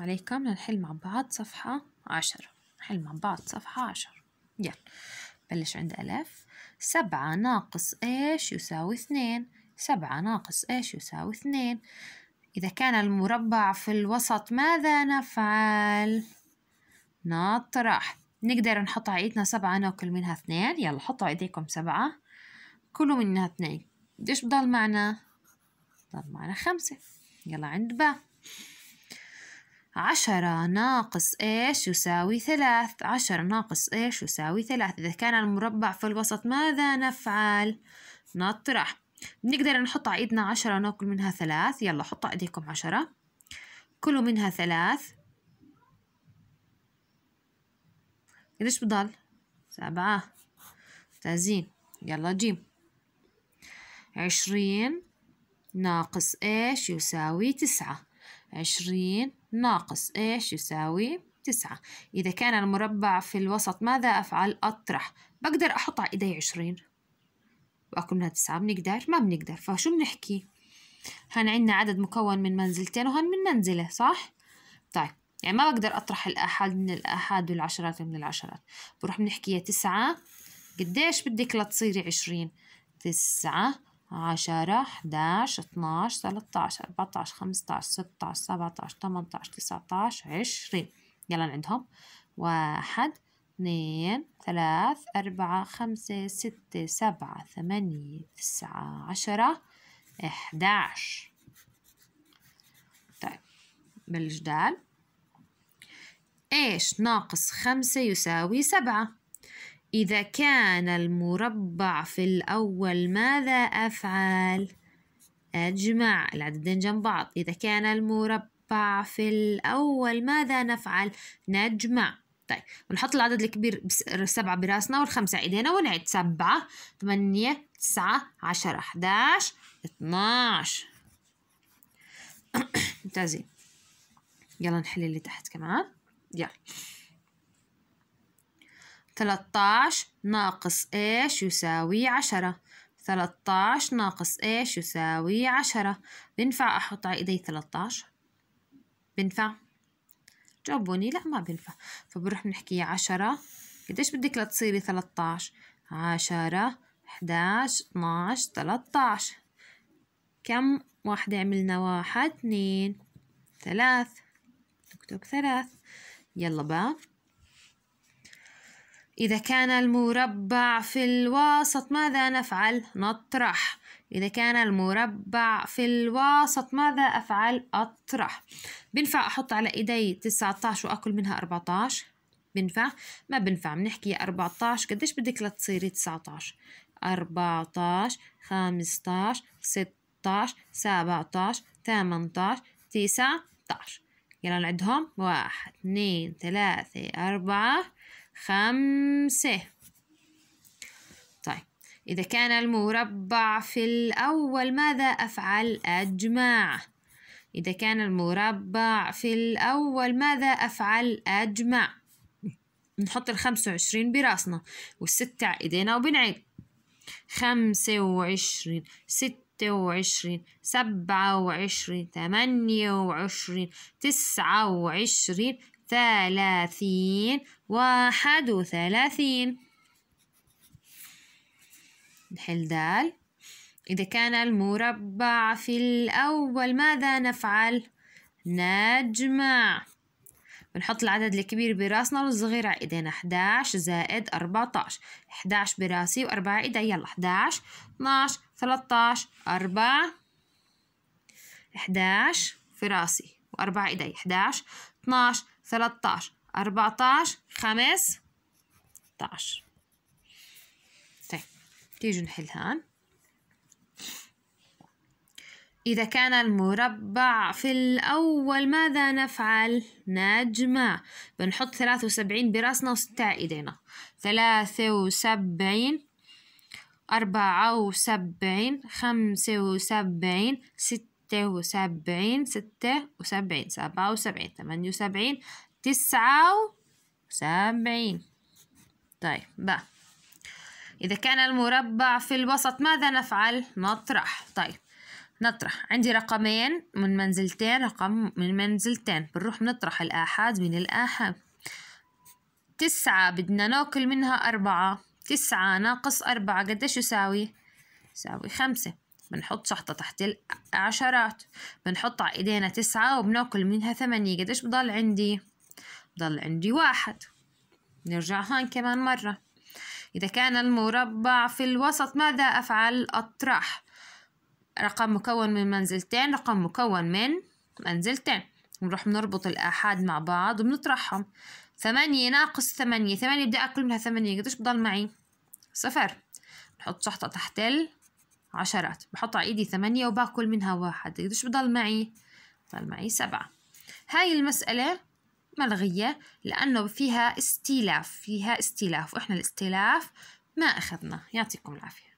عليكم لنحل مع بعض صفحة عشرة نحل مع بعض صفحة عشرة يلا بلش عند ألف سبعة ناقص إيش يساوي اثنين سبعة ناقص إيش يساوي اثنين إذا كان المربع في الوسط ماذا نفعل؟ نطرح نقدر نحط على إيدنا سبعة ناكل منها اثنين يلا حطوا عيديكم إيديكم سبعة كلوا منها اثنين قديش بضل معنا؟ بضل معنا خمسة يلا عند باء عشرة ناقص إيش يساوي ثلاث عشرة ناقص إيش يساوي ثلاث إذا كان المربع في الوسط ماذا نفعل؟ نطرح نقدر نحط على إيدنا عشرة وناكل منها ثلاث يلا حطوا إيديكم عشرة كلوا منها ثلاث قديش بضل؟ سبعة ممتازين يلا جيم عشرين ناقص إيش يساوي تسعة عشرين ناقص إيش يساوي تسعة إذا كان المربع في الوسط ماذا أفعل أطرح بقدر أحط على إيدي عشرين وأكون منها تسعة بنقدر ما بنقدر فشو بنحكي هن عندنا عدد مكون من منزلتين وهن من منزلة صح طيب يعني ما بقدر أطرح الآحاد من الآحاد والعشرات من العشرات بروح بنحكي يا تسعة قديش بدك لتصيري عشرين تسعة عشرة حداش اتناش تلتاش أربعتاش خمستاش ستاش سبعتاش تمنتاش تسعتاش عشرين يلا نعدهم واحد اثنين ثلاث أربعة خمسة ستة سبعة ثمانية تسعة عشرة إحداش طيب بالجدال إيش ناقص خمسة يساوي سبعة إذا كان المربع في الأول ماذا أفعل؟ أجمع العددين جنب بعض إذا كان المربع في الأول ماذا نفعل؟ نجمع طيب ونحط العدد الكبير سبعة براسنا والخمسة إيدينا ونعد سبعة ثمانية تسعة عشرة أحداش اتناش ممتازين يلا نحل اللي تحت كمان يلا 13 ناقص إيش يساوي عشرة 13 ناقص إيش يساوي عشرة بنفع أحط على إيدي 13 بنفع جاوبوني لا ما بنفع فبروح نحكي عشرة قديش بدك لتصيري 13 عشرة 11 12 13 كم واحدة عملنا واحد اثنين ثلاث نكتب ثلاث يلا بقى إذا كان المربع في الوسط ماذا نفعل؟ نطرح إذا كان المربع في الوسط ماذا أفعل؟ أطرح بنفع أحط على إيدي 19 وأكل منها 14 بنفع ما بنفع بنحكي 14 قديش بدك لتصيري 19 14 15 16 17 18 19 يلا نعدهم واحد اثنين ثلاثة أربعة خمسة طيب إذا كان المربع في الأول ماذا أفعل أجمع إذا كان المربع في الأول ماذا أفعل أجمع نحط الخمسة وعشرين براسنا والستة على إيدينا خمسة وعشرين ستة وعشرين سبعة وعشرين ثمانية وعشرين تسعة وعشرين ثلاثين واحد وثلاثين نحل دال إذا كان المربع في الأول ماذا نفعل؟ نجمع بنحط العدد الكبير براسنا والصغير على ايدينا 11 زائد 14 11 براسي و4 ايدي يلا 11 12 13 4 11 في راسي و4 ايدي 11 12 13 14 15 طيب تيجي نحل هان إذا كان المربع في الأول ماذا نفعل؟ نجمع بنحط ثلاثة وسبعين براسنا وستة إيدينا ثلاثة وسبعين أربعة وسبعين خمسة وسبعين ستة ستة وسبعين ستة وسبعين سبعة وسبعين ثمانية وسبعين تسعة وسبعين طيب بقى إذا كان المربع في الوسط ماذا نفعل؟ نطرح طيب نطرح عندي رقمين من منزلتين رقم من منزلتين بنروح بنطرح الآحاد من الآحاد تسعة بدنا ناكل منها أربعة تسعة ناقص أربعة قديش يساوي؟ يساوي خمسة بنحط شحطة تحت العشرات بنحط على ايدينا تسعة وبناكل منها ثمانية قديش بضل عندي بضل عندي واحد نرجع هون كمان مرة إذا كان المربع في الوسط ماذا أفعل أطرح رقم مكون من منزلتين رقم مكون من منزلتين بنروح بنربط الآحاد مع بعض وبنطرحهم ثمانية ناقص ثمانية ثمانية بدي أكل منها ثمانية قديش بضل معي صفر نحط شحطة تحت ال عشرات بحط على إيدي ثمانية وباكل منها واحد قديش بضل معي؟ بضل معي سبعة هاي المسألة ملغية لأنه فيها استيلاف فيها استيلاف وإحنا الاستيلاف ما أخذنا يعطيكم العافية